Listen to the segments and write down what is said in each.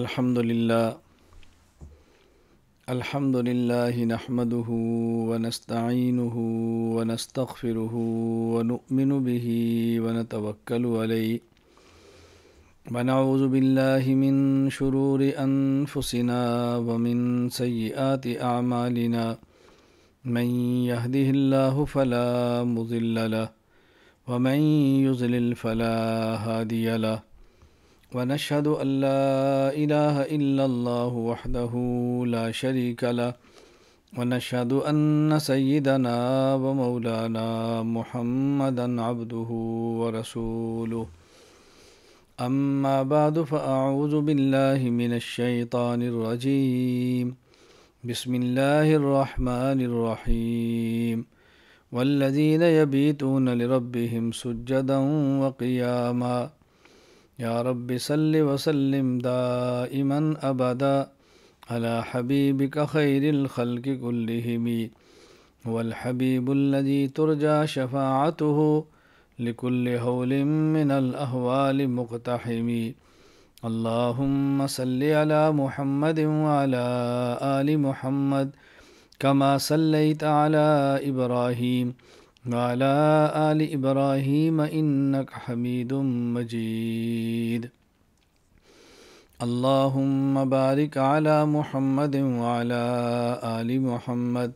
الحمد لله الحمد لله نحمده ونستعينه ونستغفره ونؤمن به ونتوكل عليه ونعوذ بالله من شرور أنفسنا ومن سيئات أعمالنا من يهده الله فلا مضل له ومن يضلل فلا هادي له ونشهد أن لا إله إلا الله وحده لا شريك له ونشهد أن سيدنا ومولانا محمدا عبده ورسوله أما بعد فأعوذ بالله من الشيطان الرجيم بسم الله الرحمن الرحيم والذين يبيتون لربهم سجدا وقياما يا رب صل وسلم دائما أبدا على حبيبك خير الخلق كلهم هو الحبيب الذي ترجى شفاعته لكل هول من الأهوال مقتحم اللهم صل على محمد وعلى آل محمد كما صليت على إبراهيم وعلى آل إبراهيم إنك حميد مجيد اللهم بارك على محمد وعلى آل محمد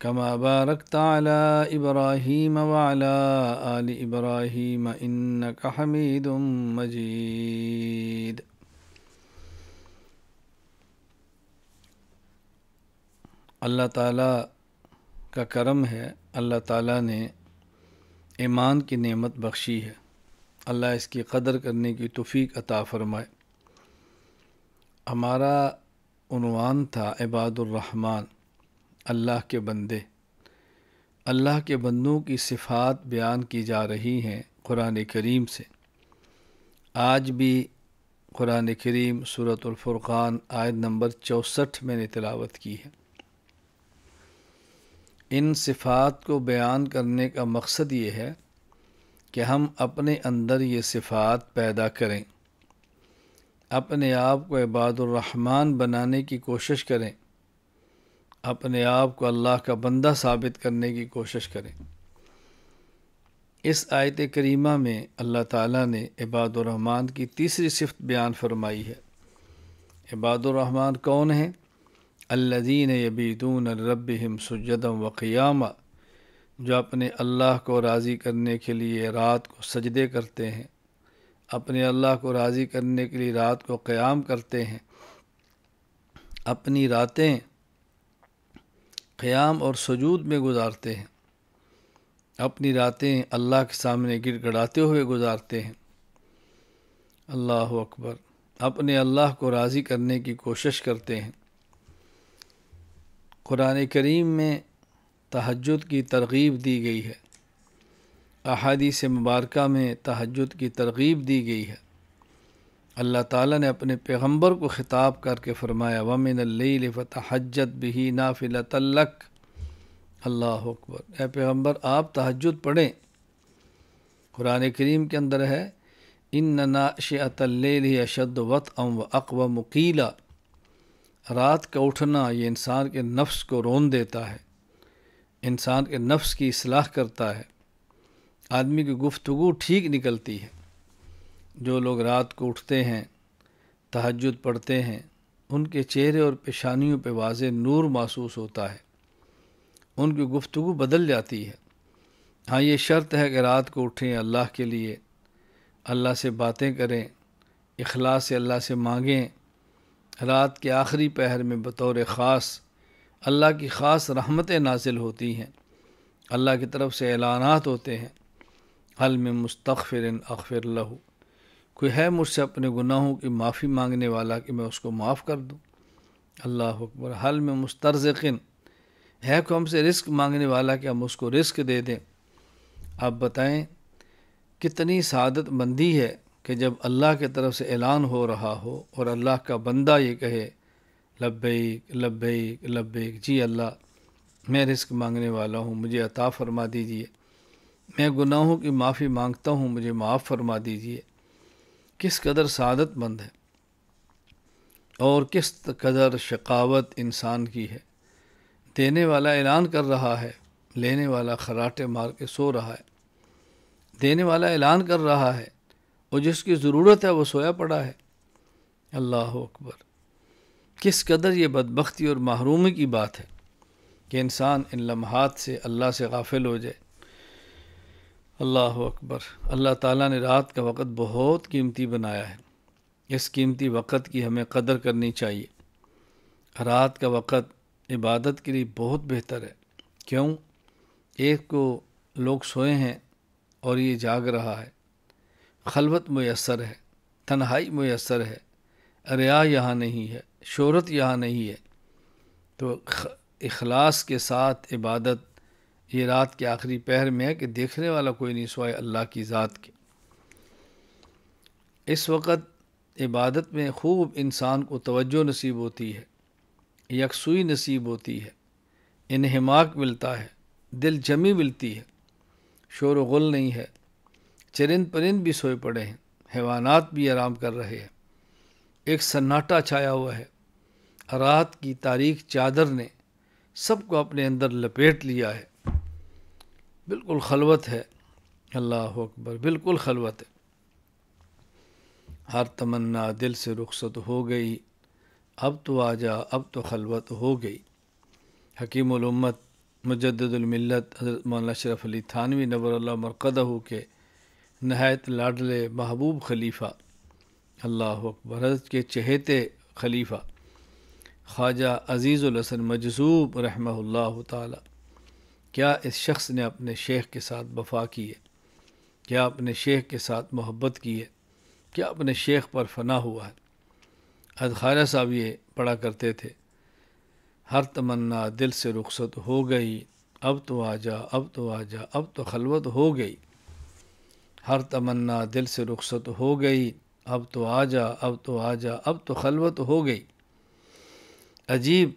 كما باركت على إبراهيم وعلى آل إبراهيم إنك حميد مجيد अल्लाह ताला का करम है अल्लाह ताला ने ईमान की नेमत बख्शी है अल्लाह इसकी कदर करने की तोफ़ी अता फ़रमाए हमारा उनवान था इबादुर्रहमान अल्लाह के बंदे अल्लाह के बंदों की सिफ़ात बयान की जा रही हैं क़ुरान करीम से आज भी क़ुरान करीम सूरतुल्फ़ुर्क़ान आयत नंबर चौंसठ मैंने तिलावत की है इन सिफ़ात को बयान करने का मकसद ये है कि हम अपने अंदर ये सिफ़ात पैदा करें अपने आप को इबादुररहमान बनाने की कोशिश करें अपने आप को अल्लाह का बंदा साबित करने की कोशिश करें इस आयत करीमा में अल्लाह ताला ने इबादुररहमान की तीसरी सिफत बयान फरमाई है इबादुररहमान कौन हैं अल्लादीन यबीदून रबम सजदम व जो अपने अल्लाह को राज़ी करने के लिए रात को सजदे करते हैं अपने अल्लाह को राज़ी करने के लिए रात को क़याम करते हैं अपनी रातें क़याम और सजूद में गुजारते हैं अपनी रातें अल्लाह के सामने गिड़गड़ाते हुए गुजारते हैं अल्लाह अकबर अपने अल्लाह को राज़ी करने की कोशिश करते हैं कुरान करीम में तहजद की तरगीब दी गई है अहादी से मुबारक में तहजद की तरगीब दी गई है अल्लाह ताला ने अपने पैगंबर को ख़िताब करके फ़रमाया वमिन फ़तहजत भी नाफिल तल्लक अल्लाह अकबर ए पैगंबर आप तहजद पढ़ें कुरान करीम के अंदर है इन नाशतल अशद वत अम व अकव मुकीला रात का उठना ये इंसान के नफ्स को रोन देता है इंसान के नफ्स की असलाह करता है आदमी की गुफ्तु ठीक निकलती है जो लोग रात को उठते हैं तहजद पढ़ते हैं उनके चेहरे और पेशानियों पर वाज नूर महसूस होता है उनकी गुफ्तु बदल जाती है हाँ ये शर्त है कि रात को उठें अल्लाह के लिए अल्लाह से बातें करें अखलास से अल्लाह से मांगें रात के आखिरी पहर में बतौर ख़ास अल्लाह की ख़ास रहमतें नाजिल होती हैं अल्लाह की तरफ से ऐलानात होते हैं हल में मुस्तफ़िर अखफिर लहू कोई है मुझसे अपने गुनाहों की माफ़ी मांगने वाला कि मैं उसको माफ़ कर दूँ अल्लाह अकबर हल में मुस्तरज़िन है को हमसे रिस्क मांगने वाला कि हम उसको रिस्क दे दें आप बताएं कितनी सादत मंदी है कि जब अल्लाह के तरफ से ऐलान हो रहा हो और अल्लाह का बंदा ये कहे लब्बैक लब्बैक लब्बैक जी अल्लाह मैं रिस्क मांगने वाला हूँ मुझे अता फरमा दीजिए मैं गुनाहों की माफ़ी मांगता हूँ मुझे माफ़ फरमा दीजिए किस कदर सादतमंद है और किस कदर शकावत इंसान की है देने वाला ऐलान कर रहा है लेने वाला खराटे मार के सो रहा है देने वाला ऐलान कर रहा है और जिसकी ज़रूरत है वो सोया पड़ा है अल्लाह अकबर किस कदर ये बदबख्ती और महरूमी की बात है कि इंसान इन लम्हात से अल्लाह से गाफिल हो जाए अल्लाह अकबर अल्लाह ताला ने रात का वक़्त बहुत कीमती बनाया है इस कीमती वक़्त की हमें कदर करनी चाहिए रात का वक़्त इबादत के लिए बहुत बेहतर है क्यों एक को लोग सोए हैं और ये जाग रहा है खलबत मैसर है तन्हाई मैसर है रिया यहाँ नहीं है शहरत यहाँ नहीं है तो अखलास के साथ इबादत ये रात के आखिरी पहर में है कि देखने वाला कोई नहीं सोए अल्लाह की ज़ात के इस वक्त इबादत में खूब इंसान को तवज्जो नसीब होती है यकसुई नसीब होती है इनहमाक मिलता है दिल जमी मिलती है शोर गुल नहीं है चरिंद परिंद भी सोए पड़े हैं हैवानात भी आराम कर रहे हैं एक सन्नाटा छाया हुआ है रात की तारीख चादर ने सबको अपने अंदर लपेट लिया है बिल्कुल खलवत है अल्लाह अकबर बिल्कुल खलवत है हर तमन्ना दिल से रुखसत हो गई अब तो आजा अब तो खलवत हो गई हकीमत मुजदमिलत हज़रत मौलाना शरफ अली थानवी नबर मरकदहू के नहायत लाडले महबूब खलीफ़ा अल्लाह भरत के चहेते खलीफ़ा ख्वाजा हसन मजसूब रहमल्ला ताली क्या इस शख्स ने अपने शेख के साथ वफा की है क्या अपने शेख के साथ मोहब्बत की है क्या अपने शेख पर फना हुआ है अदखारा साहब ये पढ़ा करते थे हर तमन्ना दिल से रुखसत हो गई अब तो आ जा अब तो आ जा अब तो खलवत हो गई हर तमन्ना दिल से रुखसत हो गई अब तो आ जा अब तो आ जा अब तो खलवत हो गई अजीब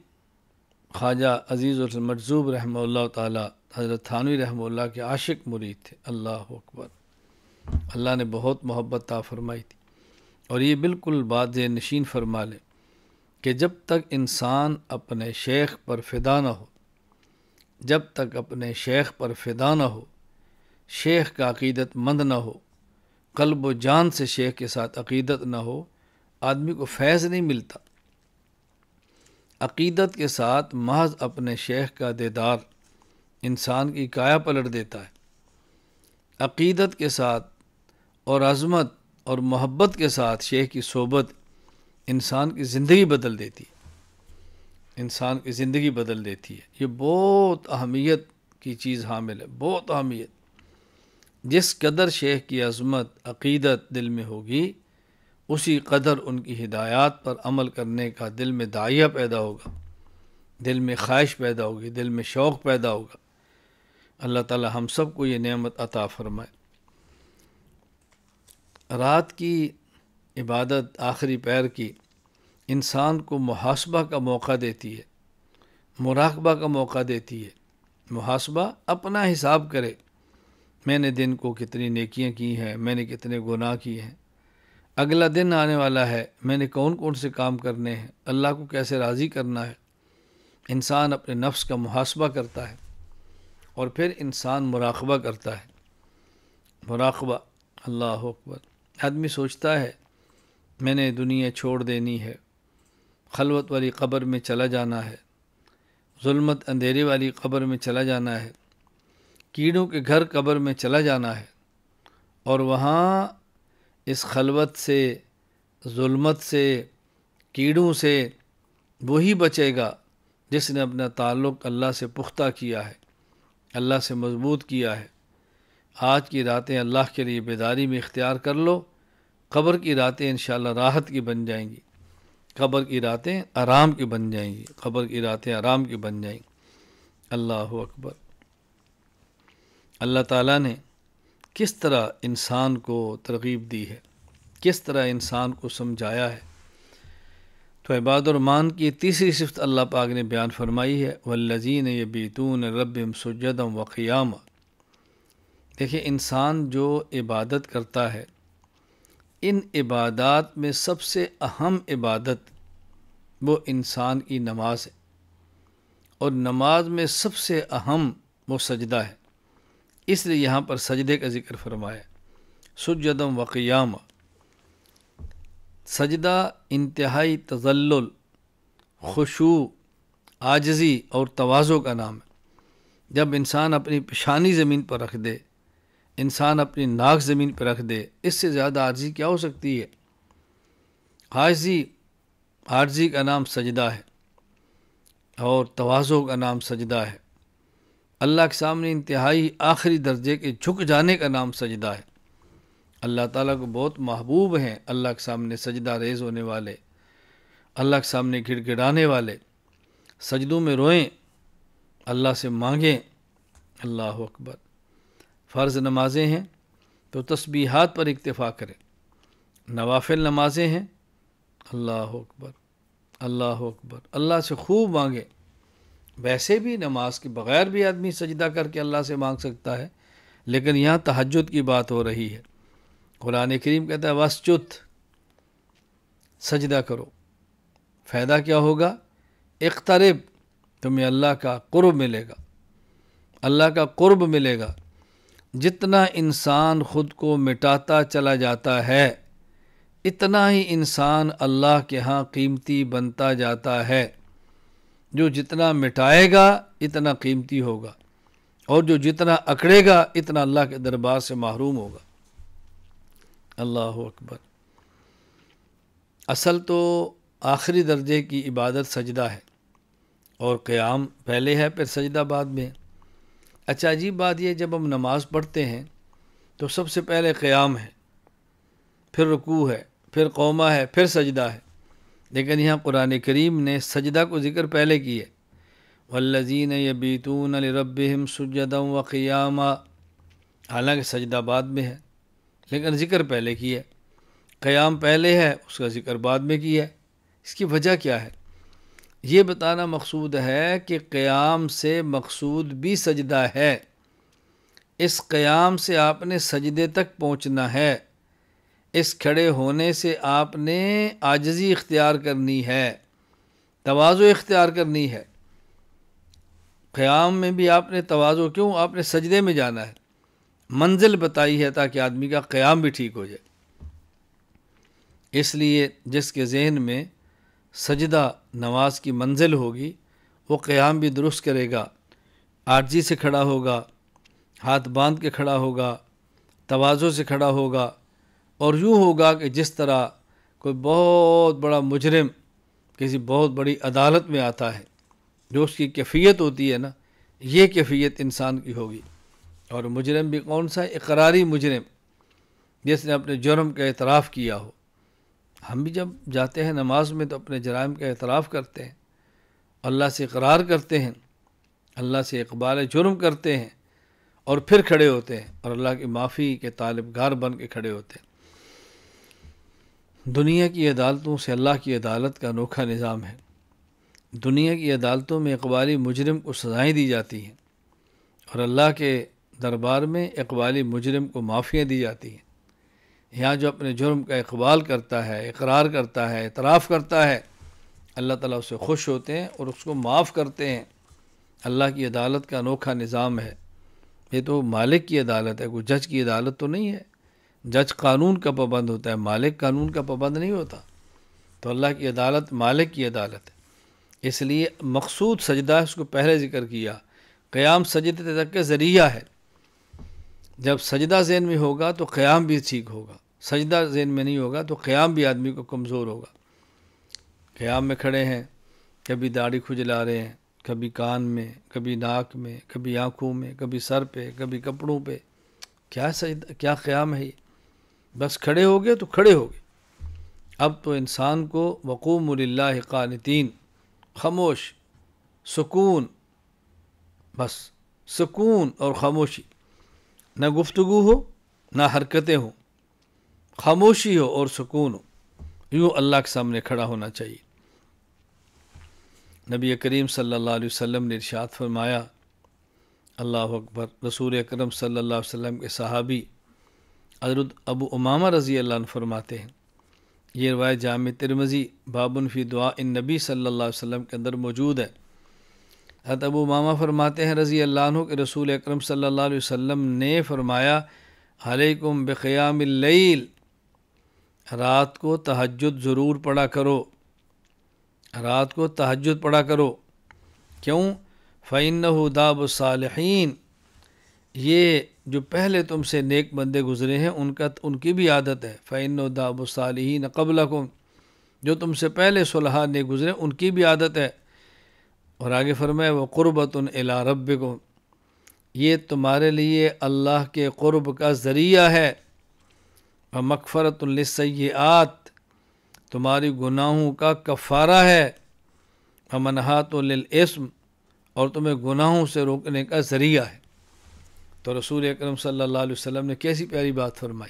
ख्वाजा अजीज़ मजूब रहम तज़रत थानवी रहम के आशिक मुरीद थे अल्लाह अकबर अल्लाह ने बहुत मोहब्बत ता फरमाई थी और ये बिल्कुल बात नशीन फरमा लें कि जब तक इंसान अपने शेख पर फिदा ना हो जब तक अपने शेख पर फिदा ना हो शेख का अकीदत मंद ना हो कल्ब व जान से शेख के साथ अकीदत ना हो आदमी को फैज़ नहीं मिलता अकीदत के साथ महज अपने शेख का देदार इंसान की काया पलट देता है अकीदत के साथ और अजमत और मोहब्बत के साथ शेख की सोबत इंसान की ज़िंदगी बदल देती है इंसान की ज़िंदगी बदल देती है ये बहुत अहमियत की चीज़ हामिल है बहुत अहमियत जिस कदर शेख की अज़मत अकीदत दिल में होगी उसी कदर उनकी हिदायत पर अमल करने का दिल में दाइया पैदा होगा दिल में ख्वाहिश पैदा होगी दिल में शौक़ पैदा होगा अल्लाह ताला हम सब को ये नेमत अता फरमाए रात की इबादत आखिरी पैर की इंसान को मुहासबा का मौका देती है मुराकबा का मौका देती है मुहासबा अपना हिसाब करे मैंने दिन को कितनी नेकियां की हैं मैंने कितने गुनाह किए हैं अगला दिन आने वाला है मैंने कौन कौन से काम करने हैं अल्लाह को कैसे राज़ी करना है इंसान अपने नफ्स का मुहासबा करता है और फिर इंसान मुराकबा करता है मुराकबा अल्लाह अकबर आदमी सोचता है मैंने दुनिया छोड़ देनी है खलवत वाली कब्र में चला जाना है जुल्मत अंधेरे वाली कब्र में चला जाना है कीड़ों के घर कब्र में चला जाना है और वहाँ इस खलवत से जुल्मत से कीड़ों से वही बचेगा जिसने अपना ताल्लुक़ अल्लाह से पुख्ता किया है अल्लाह से मजबूत किया है आज की रातें अल्लाह के लिए बेदारी में इख्तियार कर लो कब्र की रातें इन राहत की बन जाएंगी कब्र की रातें आराम की बन जाएंगी कब्र की रातें आराम की बन जाएंगी अल्लाह अकबर अल्लाह ताला ने किस तरह इंसान को तरगीब दी है किस तरह इंसान को समझाया है तो इबादुरमान की तीसरी सिफत अल्लाह पाक ने बयान फरमाई है वल्लजीन ये बेतून रबम सजदम व देखिए इंसान जो इबादत करता है इन इबादत में सबसे अहम इबादत वो इंसान की नमाज है और नमाज में सबसे अहम वो सजदा है इसलिए यहाँ पर सजदे का जिक्र फरमाया सुजदम वक़याम सजदा इंतहाई तजल खुशू आजजी और तोज़ों का नाम है जब इंसान अपनी पेशानी ज़मीन पर रख दे इंसान अपनी नाक ज़मीन पर रख दे इससे ज़्यादा आर्जी क्या हो सकती है आजी आर्जी का नाम सजदा है और तोज़ों का नाम सजदा है अल्लाह के सामने इंतहाई आखिरी दर्जे के झुक जाने का नाम सजदा है अल्लाह ताला को बहुत महबूब हैं अल्लाह के सामने सजदा रेज होने वाले अल्लाह के सामने गिड़गिड़ाने वाले सजदों में रोएं अल्लाह से मांगें अल्लाह अकबर फ़र्ज़ नमाजें हैं तो तस्बीहात पर इक्तफ़ा करें नवाफिल नमाजें हैं अल्लाह अकबर अल्लाह अकबर अल्लाह से खूब मांगें वैसे भी नमाज के बग़ैर भी आदमी सजदा करके अल्लाह से मांग सकता है लेकिन यहाँ तहजद की बात हो रही है कुरान करीम कहता है वस्चुत सजदा करो फ़ायदा क्या होगा इकतरब तुम्हें अल्लाह का कुर्ब मिलेगा अल्लाह का कुर्ब मिलेगा जितना इंसान ख़ुद को मिटाता चला जाता है इतना ही इंसान अल्लाह के यहाँ कीमती बनता जाता है जो जितना मिटाएगा इतना कीमती होगा और जो जितना अकड़ेगा इतना अल्लाह के दरबार से महरूम होगा अल्लाह अकबर असल तो आखिरी दर्जे की इबादत सजदा है और क़याम पहले है फिर सजदा बाद में अच्छा अजीब बात यह जब हम नमाज़ पढ़ते हैं तो सबसे पहले क़याम है फिर रुकू है फिर कौमा है फिर सजदा है लेकिन यहाँ कुरान करीम ने सजदा को ज़िक्र पहले किए वल्लजीन यबीतून रबम सजदम व क़ियामा हालांकि सजदा बाद में है लेकिन ज़िक्र पहले किया क़याम पहले है उसका ज़िक्र बाद में किया इसकी वजह क्या है ये बताना मकसूद है कि क़याम से मकसूद भी सजदा है इस क़याम से आपने सजदे तक पहुँचना है इस खड़े होने से आपने आजजी इख्तियार करनी है तोज़ो इख्तियार करनी है क़याम में भी आपने तोज़ो क्यों आपने सजदे में जाना है मंजिल बताई है ताकि आदमी का क़्याम भी ठीक हो जाए इसलिए जिसके जहन में सजदा नमाज की मंजिल होगी वो क़्याम भी दुरुस्त करेगा आर्जी से खड़ा होगा हाथ बांध के खड़ा होगा तोज़ो से खड़ा होगा और यूँ होगा कि जिस तरह कोई बहुत बड़ा मुजरम किसी बहुत बड़ी अदालत में आता है जो उसकी कैफियत होती है ना ये कैफियत इंसान की होगी और मुजरम भी कौन सा इकरारी मुजरम जिसने अपने जुर्म का एतराफ़ किया हो हम भी जब जाते हैं नमाज में तो अपने जराम का एतराफ़ करते हैं अल्लाह से इकरार करते हैं अल्लाह से इकबाल जुर्म करते हैं और फिर खड़े होते हैं और अल्लाह की माफ़ी के तालब गार बन के खड़े होते हैं दुनिया की अदालतों से अल्लाह की अदालत का अनोखा निज़ाम है दुनिया की अदालतों में इकबाली मुजरम को सज़ाएँ दी जाती हैं और अल्लाह के दरबार में इकबाली मुजरम को माफ़ियाँ दी जाती हैं यहाँ जो अपने जुर्म का इकबाल करता है इकरार करता है इतराफ़ करता है अल्लाह ताला उससे खुश होते हैं और उसको माफ़ करते हैं अल्लाह की अदालत का अनोखा निज़ाम है ये तो मालिक की अदालत है कोई जज की अदालत तो नहीं है जज कानून का पाबंद होता है मालिक कानून का पाबंद नहीं होता तो अल्लाह की अदालत मालिक की अदालत है इसलिए मकसूद सजदा उसको पहले ज़िक्र किया क़याम सजद तक के ज़रिया है जब सजदा जहन में होगा तो क़याम भी ठीक होगा सजदा जहन में नहीं होगा तो क़याम भी आदमी को कमज़ोर होगा क़याम में खड़े हैं कभी दाढ़ी खुजला रहे हैं कभी कान में कभी नाक में कभी आँखों में कभी सर पे कभी कपड़ों पे क्या सजदा क्या क़याम है ये बस खड़े हो गए तो खड़े हो गए अब तो इंसान को वक़ूम कानतीन खामोश सुकून बस सुकून और खामोशी न गुफ्तु हो ना हरकतें हों खामोशी हो और सुकून हो यूँ अल्लाह के सामने खड़ा होना चाहिए नबी करीम सल्लल्लाहु अलैहि वसल्लम ने इरशाद फरमाया अल्लाह अकबर रसूल अकरम सल्लल्लाहु अलैहि वसल्लम के सहाबी हजरत अबू उमामा रज़ी अल्लाह फरमाते हैं ये रवायत जाम तिरमज़ी बाबनफी फ़ी दुआ इन नबी सल्ला वसम के अंदर मौजूद है हजरत अबू मामा फरमाते हैं रज़ी अल्लाह के रसूल अक्रम सल्ला वसम ने फ़रमाया हलकुम बख़यामिल रात को तहजद ज़रूर पढ़ा करो रात को तहजद पढ़ा करो क्यों फ़ैन दाब ये जो पहले तुमसे नेक बंदे गुजरे हैं उनका उनकी भी आदत है फ़ैन कबल को जो तुमसे पहले सुलह ने गुजरे उनकी भी आदत है और आगे फरमाए वह क़ुरबत अला रब को ये तुम्हारे लिए अल्लाह के क़ुरब का ज़रिया है व मकफ़रत तुम्हारी गुनाहों का कफ़ारा है व मनहात और तुम्हें गुनाहों से रोकने का ज़रिया है तो रसूल अक्रम सम ने कैसी प्यारी बात फरमाई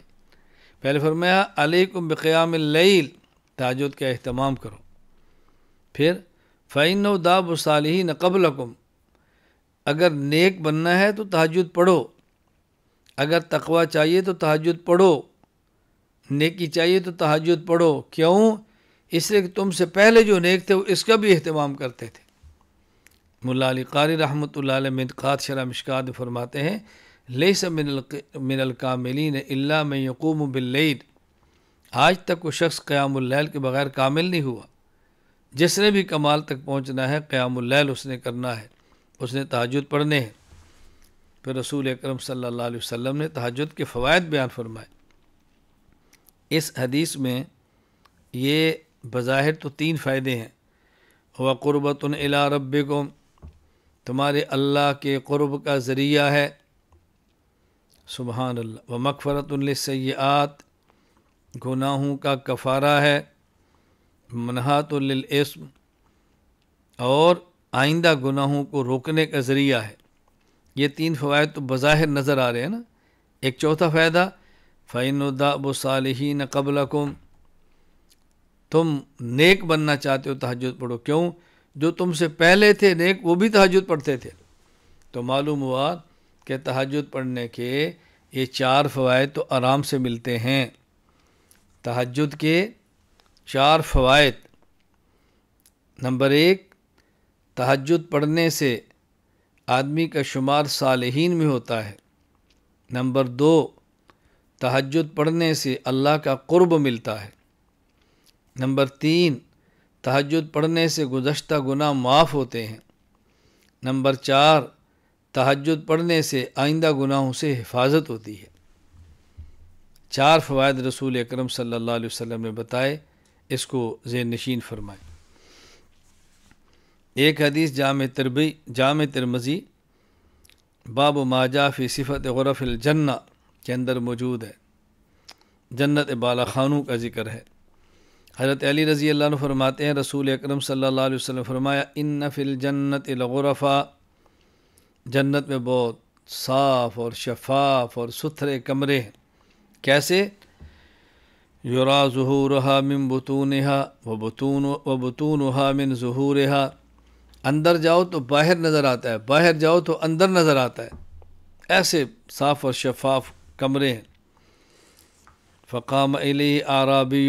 पहले फरमाया अलैकुम बक़याम लईल ताजुद का अहतमाम करो फिर फ़ैन दाब कबल नकबलकुम अगर नेक बनना है तो तहजद पढ़ो अगर तकवा चाहिए तो तहजद पढ़ो नेकी चाहिए तो तहजद पढ़ो क्यों इसलिए कि तुमसे पहले जो नेक थे वो इसका भी अहतमाम करते थे मुला अली कारी रहमत मिनकात शरा मिशक फरमाते हैं लेस मिनलकामिलीन अल्ला में यकूम बिल्लैद आज तक वो शख्स क़यामल के बग़ैर कामिल नहीं हुआ जिसने भी कमाल तक पहुँचना है क़यामल उसने करना है उसने तहजद पढ़ने हैं फिर रसूल अक्रम सल्ला वसम ने तहजद के फ़वाद बयान फरमाए इस हदीस में ये बज़ाहिर तो तीन फ़ायदे हैं वक़ुरबत अला रब तुम्हारे अल्लाह के क़ुरब का ज़रिया है सुबहान अल्लाह व मकफ़रतलसैयात गुनाहों का कफ़ारा है मनहातलस्म और आइंदा गुनाहों को रोकने का ज़रिया है ये तीन फ़वाद तो बज़ाहिर नज़र आ रहे हैं ना एक चौथा फ़ायदा फ़ैनदाब सालहीन कम तुम नेक बनना चाहते हो तहजद पढ़ो क्यों जो तुमसे पहले थे नेक वो भी तहजद पढ़ते थे तो मालूम हुआ के तहजद पढ़ने के ये चार फ़वाद तो आराम से मिलते हैं तहजद के चार फ़वाद नंबर एक तहजद पढ़ने से आदमी का शुमार सालहीन में होता है नंबर दो तहजद पढ़ने से अल्लाह का क़ुरब मिलता है नंबर तीन तहजद पढ़ने से गुज्त गुना माफ़ होते हैं नंबर चार तहजद पढ़ने से आइंदा गुनाहों से हिफाजत होती है चार फ़वाद रसूल अकरम सल्लल्लाहु अलैहि वसल्लम ने बताए इसको जेन नशीन फरमाए एक हदीस जाम तरबी जाम तरमजी बाब माजाफ़ी सिफत गरफ़लजन्ना के अंदर मौजूद है जन्नत बाला खानों का जिक्र है हज़रत अली रज़ी अल्लाह फरमाते हैं रसूल अक्रम सल्लल्लाहु वसम फरमाया इन जन्नत जन्नत में बहुत साफ़ और शफाफ और सुथरे कमरे हैं कैसे युरा जहूरहा मिन हा व बतून व बतूनहा मिन जहूरहा अंदर जाओ तो बाहर नज़र आता है बाहर जाओ तो अंदर नज़र आता है ऐसे साफ़ और शफाफ कमरे हैं फ़काम अली आराबी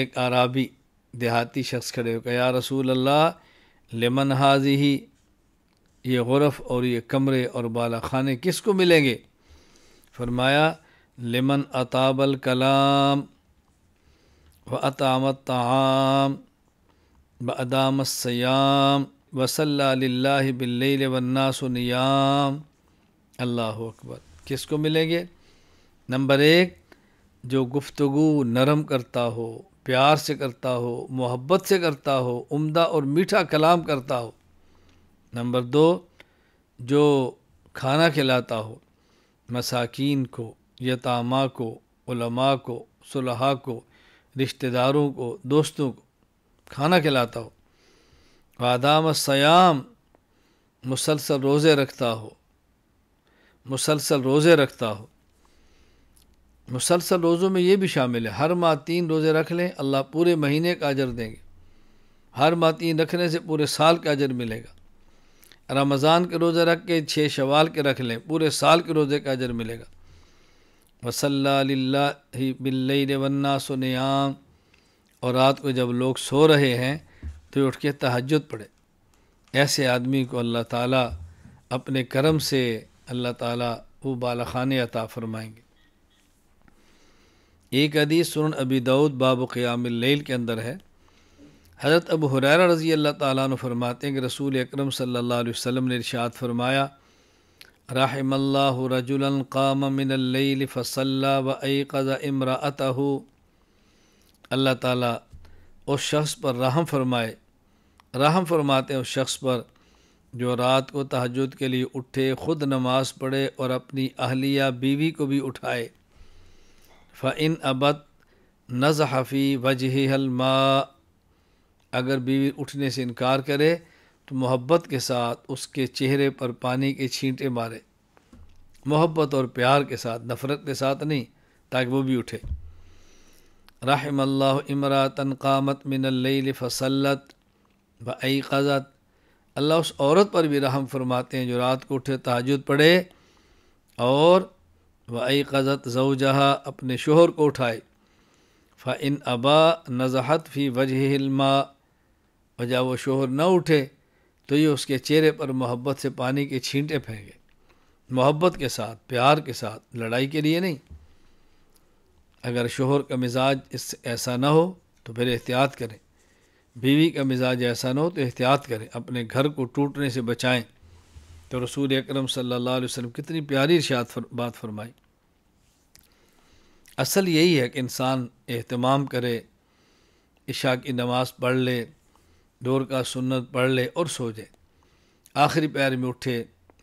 एक आराबी देहाती शख्स खड़े हो गया रसूल अल्लाह लेमन हाजी ही ये गरफ़ और ये कमरे और बाला खाने किस को मिलेंगे फरमाया लेमन अताबल कलाम व अतामत तमाम व अदाम सयाम वसल्ला बिल्ल वन्नासनियाम अल्लाह अकबर किसको मिलेंगे नंबर एक जो गुफ्तगु नरम करता हो प्यार से करता हो मोहब्बत से करता हो उम्दा और मीठा कलाम करता हो नंबर दो जो खाना खिलाता हो मसाकिन को यतामा को उलमा को सुलहा को रिश्तेदारों को दोस्तों को खाना खिलाता हो वादाम सयाम मुसलसल रोज़े रखता हो मुसलसल रोज़े रखता हो मुसलसल रोज़ों में ये भी शामिल है हर माह तीन रोज़े रख लें अल्लाह पूरे महीने का अजर देंगे हर माह तीन रखने से पूरे साल का अजर मिलेगा रमज़ान के रोज़े रख के छः शवाल के रख लें पूरे साल के रोज़े का अजर मिलेगा वसल्ला बिल्ल वन्ना सुनियाम और रात को जब लोग सो रहे हैं तो उठ के तहजद पड़े ऐसे आदमी को अल्लाह ताला अपने करम से अल्लाह ताला वो बालाखाने अता फरमाएंगे एक अदीस सुन अबी दाऊद बाब क़यामिल के अंदर है हज़रत अबू हुररा रज़ी अल्लाह ताली फरमाते हैं कि रसूल अकरम सल्लल्लाहु अलैहि वसल्लम ने इरशाद फरमाया रजुलन काम मिनल फ़सल्ला व कज़ा इमरात अल्लाह ताला उस शख्स पर रहम फरमाए रहम फरमाते हैं उस शख्स पर जो रात को तहजद के लिए उठे ख़ुद नमाज पढ़े और अपनी अहलिया बीवी को भी उठाए फ़ इन अबत नज़ हफ़ी वजहल मा अगर बीवी उठने से इनकार करे तो मोहब्बत के साथ उसके चेहरे पर पानी के छींटे मारे मोहब्बत और प्यार के साथ नफ़रत के साथ नहीं ताकि वो भी उठे रहम अल्लाह इमरातन कामत मिनल फसलत बई क़ज़त अल्लाह उस औरत पर भी रहम फरमाते हैं जो रात को उठे तहजद पढ़े और वई क़ज़त जहा अपने शोहर को उठाए फ़ इन अबा नज़हत फ़ी वजह और जब वो शोहर न उठे तो ये उसके चेहरे पर मोहब्बत से पानी के छींटे फेंके मोहब्बत के साथ प्यार के साथ लड़ाई के लिए नहीं अगर शोहर का मिजाज इस ऐसा ना हो तो फिर एहतियात करें बीवी का मिजाज ऐसा ना हो तो एहतियात करें अपने घर को टूटने से बचाएं तो रसूल अकरम सल्लल्लाहु अलैहि वसल्लम कितनी प्यारी इर्शाद फर, बात फरमाई असल यही है कि इंसान अहतमाम करे इशा की नमाज़ पढ़ ले डोर का सुन्नत पढ़ ले और सो जाए आखिरी पैर में उठे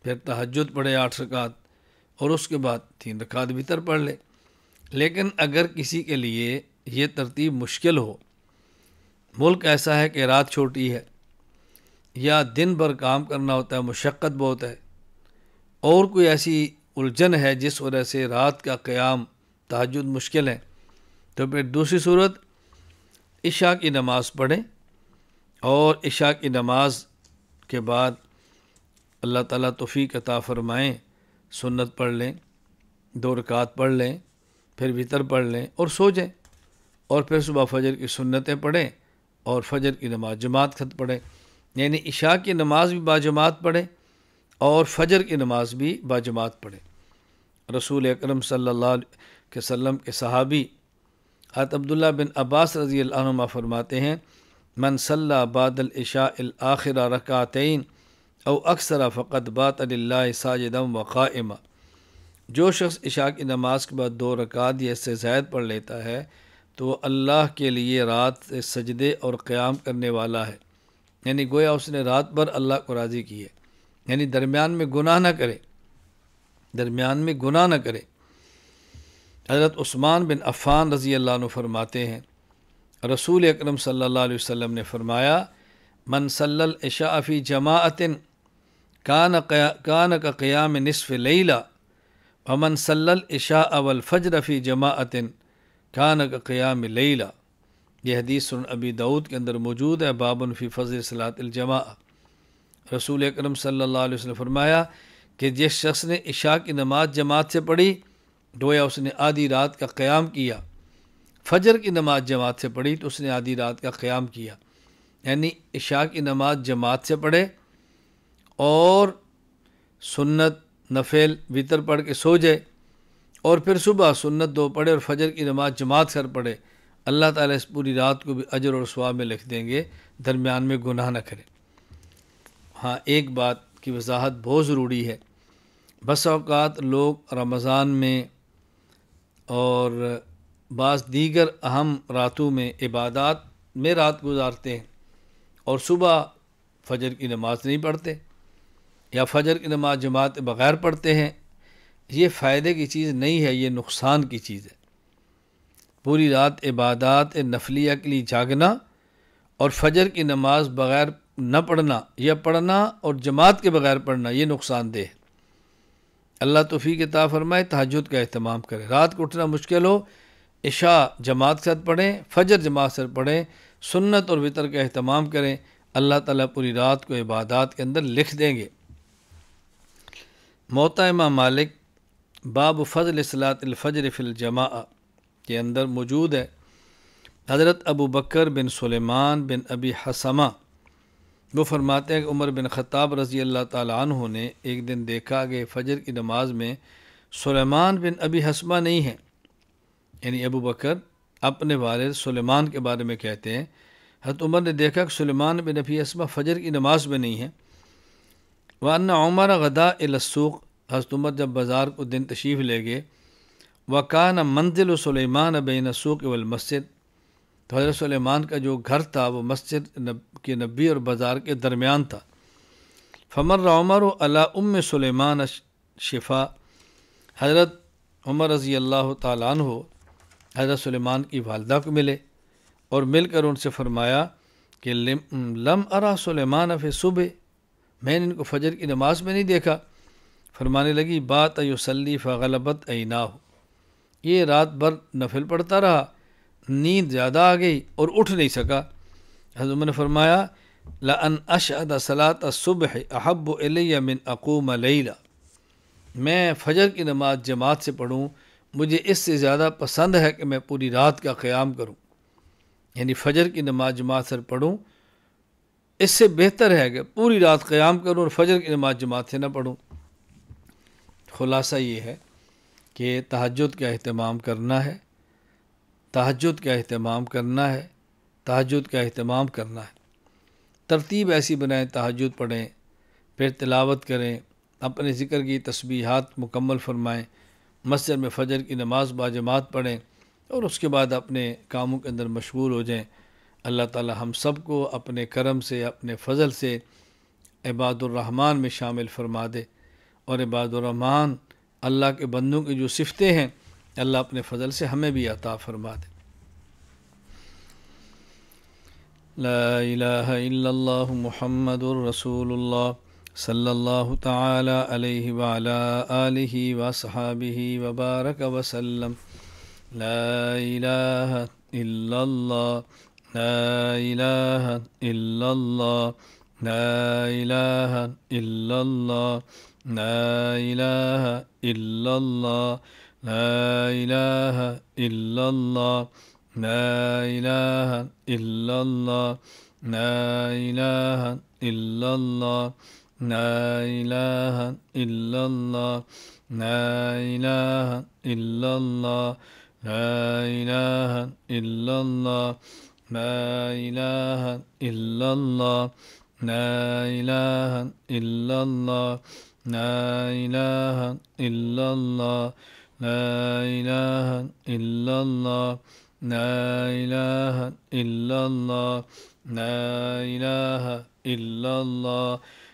फिर तहजद पढ़े आठ रकात और उसके बाद तीन रकात भीतर पढ़ ले लेकिन अगर किसी के लिए ये तरतीब मुश्किल हो मुल्क ऐसा है कि रात छोटी है या दिन भर काम करना होता है मशक्क़त बहुत है और कोई ऐसी उलझन है जिस वजह से रात का क़्याम तहजद मुश्किल है तो फिर दूसरी सूरत इशा की नमाज़ पढ़ें और इशा की नमाज के बाद अल्लाह ताला तौफीक अता फ़रमाएँ सुन्नत पढ़ लें दो रकात पढ़ लें फिर वितर पढ़ लें और सो जाएं और फिर सुबह फजर की सुन्नतें पढ़ें और फजर की नमाज जमात खत पढ़ें यानी इशा की नमाज भी बाजमात पढ़ें और फजर की नमाज भी बाजमात पढ़ें रसूल अकरम सल्लल्लाहु अलैहि वसल्लम के सहाबी हत अब्दुल्ला बिन अब्बास रज़ी अल्लाह फरमाते हैं मनसल्ला बादल इशाल आखिर रकातन और अक्सर फ़कत बात साजदम वक़ाइमा जो शख्स इशा की नमाज के बाद दो रकात या इससे ज़ायद पढ़ लेता है तो वह अल्लाह के लिए रात से सजदे और क़्याम करने वाला है यानी गोया उसने रात भर अल्लाह को राज़ी की है यानी दरमियान में गुनाह ना करे दरमियान में गुनाह ना करे हज़रत उस्मान बिन अफ़ान रज़ी अल्लाह फरमाते हैं रसूल अकरम सल्लल्लाहु अलैहि ने फरमाया मन सल्लल इशाफ़ी जमाअतिन कान कया, कान का क़याम नसफ़ लैला व मन सल्लल इशा अवल फ़जरफ़ी जमाअतिन कान का क़याम लैला यह हदीस सुन अबी दाऊद के अंदर मौजूद है बाबनफ़ी फ़ज फ़जल रसूल अक्रम सल्लल्लाहु फरमाया कि जिस शख्स ने इशा की नमाज जमात से पढ़ी डोया उसने आधी रात का क़याम किया फजर की नमाज जमात से पढ़ी तो उसने आधी रात का क़्याम किया यानी इशा की नमाज जमात से पढ़े और सुन्नत नफेल वितर पढ़ के सो जाए और फिर सुबह सुन्नत दो पढ़े और फजर की नमाज जमात कर पढ़े अल्लाह ताला इस पूरी रात को भी अजर और स्वाब में लिख देंगे दरमियान में गुनाह न करें हाँ एक बात की वजाहत बहुत ज़रूरी है बस अवकात लोग रमज़ान में और बास दीगर अहम रातों में इबादत में रात गुजारते हैं और सुबह फजर की नमाज़ नहीं पढ़ते या फजर की नमाज जमात बग़ैर पढ़ते हैं ये फ़ायदे की चीज़ नहीं है ये नुकसान की चीज़ है पूरी रात इबादत नफलिया के लिए जागना और फजर की नमाज बग़ैर न पढ़ना या पढ़ना और जमात के बग़ैर पढ़ना ये नुकसानदेह है अल्लाह तोफ़ी के ता फरमाए तहजद का अहतमाम करें रात को उठना मुश्किल हो इशा जमात के साथ पढ़ें फजर जमात से पढ़ें सुन्नत और वितर का अहतमाम करें अल्लाह ताला पूरी रात को इबादत के अंदर लिख देंगे मोता इमाम मालिक बाब फ़जल सलातफ़जर फ़िलजमा के अंदर मौजूद है हज़रत अबू बकर बिन सलेमान बिन अबी हसमा वो फरमाते हैं कि उमर बिन ख़ताब रज़ी अल्लाह तु ने एक दिन देखा कि फ़जर की नमाज़ में सलेमान बिन अबी हसमा नहीं है यानी अबू बकर अपने बारे सुलेमान के बारे में कहते हैं हजरत उमर ने देखा कि सुलेमान बिन नफ़ी असमा फ़जर की नमाज में नहीं है वरना उमर गदा अलसूख हजरत उमर जब बाज़ार को दिन तशीफ ले गए वकान मंजिल सलेमान बिन सूक वल मस्जिद तो हजरत सलेमान का जो घर था वो मस्जिद नब, के नबी और बाज़ार के दरमियान था फमर उमर अला उम सलेमान शिफा हजरत उमर रज़ी अल्लाह तन हज़रत सलेमान की वालदा को मिले और मिलकर उनसे फरमाया कि लम अरा सलेमान फ़े सुबह मैंने इनको फजर की नमाज में नहीं देखा फरमाने लगी बात अयोसली फ़लबत ना हो ये रात भर नफिल पड़ता रहा नींद ज़्यादा आ गई और उठ नहीं सका हजम ने फरमाया लन अशद सलात सुबह अहब मिन अकूम लैला मैं फजर की नमाज जमात से पढ़ूँ मुझे इससे ज़्यादा पसंद है कि मैं पूरी रात का क़्याम करूँ यानी फ़जर की नमाज जमात से पढ़ूँ इससे बेहतर है कि पूरी रात क़्याम करूँ और फजर की नमाज जमात से ना पढ़ूँ खुलासा ये है कि तहजद का अहतमाम करना है तहजद का अहतमाम करना है तहजद का अहतमाम करना है तरतीब ऐसी बनाएं तहजद पढ़ें फिर तिलावत करें अपने ज़िक्र की तस्बीहात मुकम्मल फरमाएँ मस्जिद में फजर की नमाज़ बाजमात पढ़ें और उसके बाद अपने कामों के अंदर मशगूल हो जाएं अल्लाह ताला हम सब को अपने करम से अपने फ़जल से इबादुररहमान में शामिल फरमा दे और इबादुररहमान अल्लाह के बंदों की जो सिफतें हैं अल्लाह अपने फ़जल से हमें भी अता फरमा दे ला इलाहा इल्लल्लाहु मुहम्मदुर रसूलुल्लाह صلى الله تعالى عليه وعلى آله وصحابه وبارك وسلم لا إله إلا الله لا إله إلا الله لا إله إلا الله لا إله إلا الله لا إله إلا الله لا إله إلا الله لا إله إلا الله La ilahe illallah. La ilahe illallah. La ilahe illallah. La ilahe illallah. La ilahe illallah. La ilahe illallah. La ilahe illallah. La ilahe illallah. La ilahe illallah.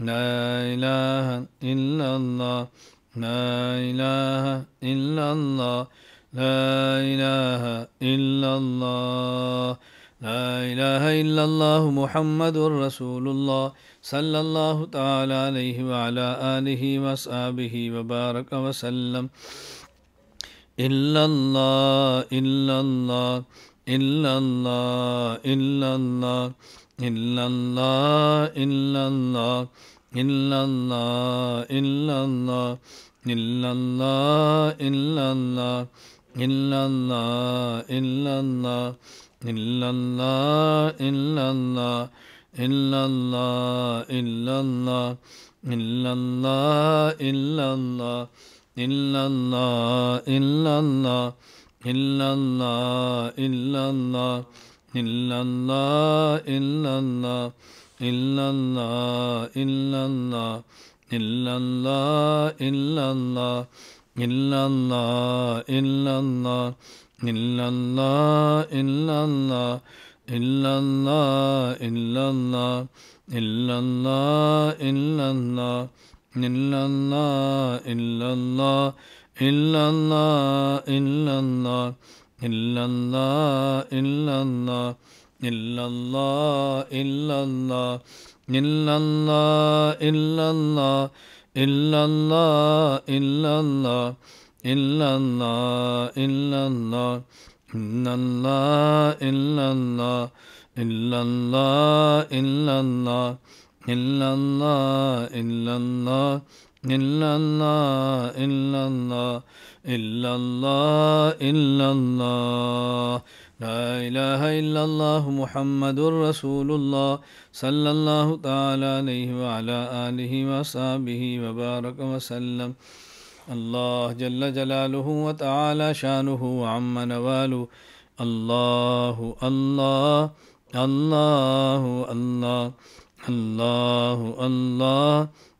لا إله إلا الله لا إله إلا الله لا إله إلا الله لا إله إلا الله محمد رسول الله صلى الله تعالى عليه وعلى آله وصحبه وبارك وسلم إلا الله إلا الله إلا الله إلا الله illallah illallah illallah illallah illallah illallah illallah illallah illallah illallah illallah illallah illallah illallah illallah illallah illallah illallah illallah illallah illallah illallah illallah illallah illallah illallah illallah illallah illallah illallah illallah illallah illallah illallah illallah illallah illallah illallah illallah illallah illallah illallah illallah illallah illallah illallah illallah illallah illallah illallah illallah illallah إلا الله إلا الله إلا الله إلا الله لا إله إلا الله محمد رسول الله صلى الله تعالى عليه وعلى آله وصحبه وبارك وسلم الله جل جلاله وتعالى شانه وعم نواله الله الله الله الله الله الله, الله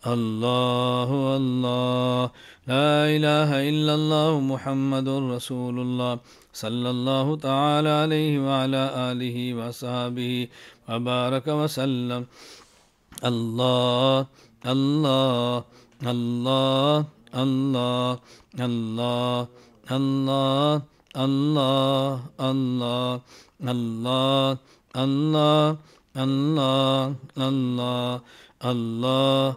الله الله لا إله إلا الله محمد رسول الله صلى الله تعالى عليه وعلى آله وصحبه وبارك وسلم الله الله الله الله الله الله الله الله الله الله الله الله الله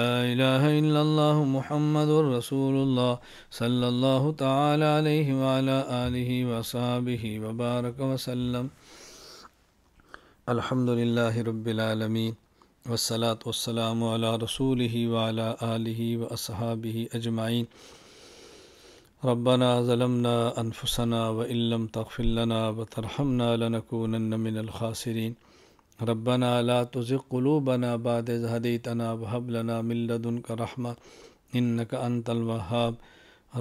لا إله إلا الله محمد رسول الله صلى الله تعالى عليه وعلى آله وصحبه وبارك وسلم الحمد لله رب العالمين والصلاة والسلام على رسوله وعلى آله وأصحابه أجمعين ربنا ظلمنا أنفسنا وإن لم تغفر لنا وترحمنا لنكونن من الخاسرين रब्बना ला तुज़ बना बाद हदी तना वहब लना मिल्लदन का रहमा इन का अनतल वहाब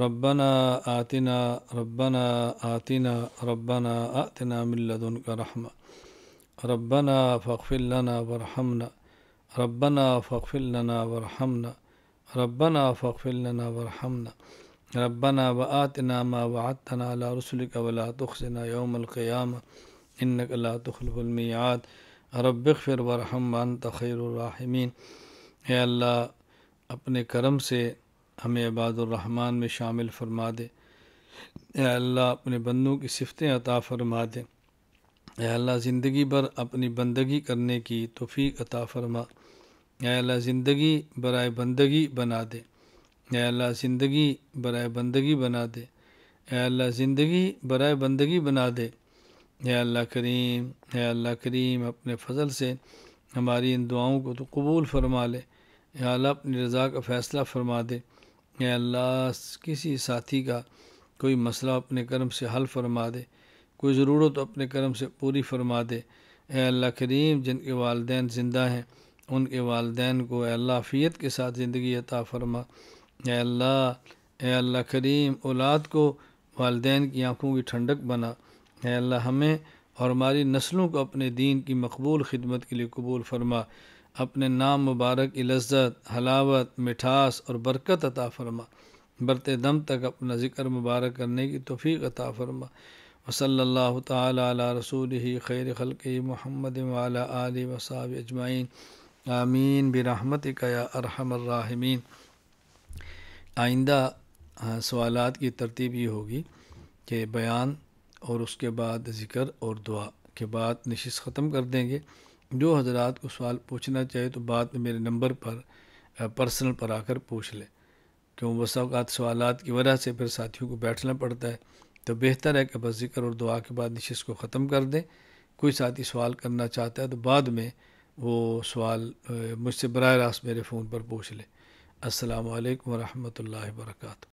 रब्बना आतना रब्बना आतना रब्बना आतना मिल्लदन का रहमा रब्बना फ़िल लना वरहमना रब्बना फ़िल लना वरहमना रब्बना फ़िल लना वरहमना रब्बना व आतना मा वातना ला रसुल का वला तुखसना योम क़याम इन ला तुखलमियात रब फिर वरहम वन ए अल्लाह अपने करम से हमें इबादुररहमान में शामिल फरमा दे अल्लाह अपने बंदों की सिफतें अता फरमा दे अल्लाह ज़िंदगी भर अपनी बंदगी करने की तोफ़ी अता फरमा अल्लाह ज़िंदगी बरए बंदगी बना दे अल्लाह ज़िंदगी बरए बंदगी बना दे अल्लाह ज़िंदगी बरए बंदगी बना दे है अल्लाह करीम है अल्लाह करीम अपने फजल से हमारी इन दुआओं को तो कबूल फरमा ले अल्लाह अपनी रज़ा का फ़ैसला फरमा दे या अल्लाह किसी साथी का कोई मसला अपने कर्म से हल फरमा दे कोई ज़रूरत अपने कर्म से पूरी फरमा दे अल्लाह करीम जिनके वालदेन ज़िंदा हैं उनके वालदेन को अल्लाफियत के साथ ज़िंदगी अता फरमा अल्लाह अल्लाह करीम औलाद को वालदेन की आँखों की ठंडक बना है अल्लाह हमें और हमारी नस्लों को अपने दीन की मकबूल खिदमत के लिए कबूल फरमा अपने नाम मुबारक की लज्जत हलावत मिठास और बरकत अता फरमा बरते दम तक अपना ज़िक्र मुबारक करने की तोफ़ी अता फरमा वसल्ला ताली रसूल ही खैर खल्क महमद वाला आल वसाब अजमाइन आमीन बिरहमत कया अरहमर्राहमीन आइंदा हाँ, सवालत की तरतीब ये होगी कि बयान और उसके बाद ज़िक्र और दुआ के बाद नशिश ख़त्म कर देंगे जो हजरात को सवाल पूछना चाहिए तो बाद में मेरे नंबर पर पर्सनल पर आकर पूछ लें क्यों बसात सवाल की वजह से फिर साथियों को बैठना पड़ता है तो बेहतर है कि बस जिक्र और दुआ के बाद नशिश को ख़त्म कर दें कोई साथी सवाल करना चाहता है तो बाद में वो सवाल मुझसे बर रास्त मेरे फ़ोन पर पूछ ले अल्लाम वरहमल वरक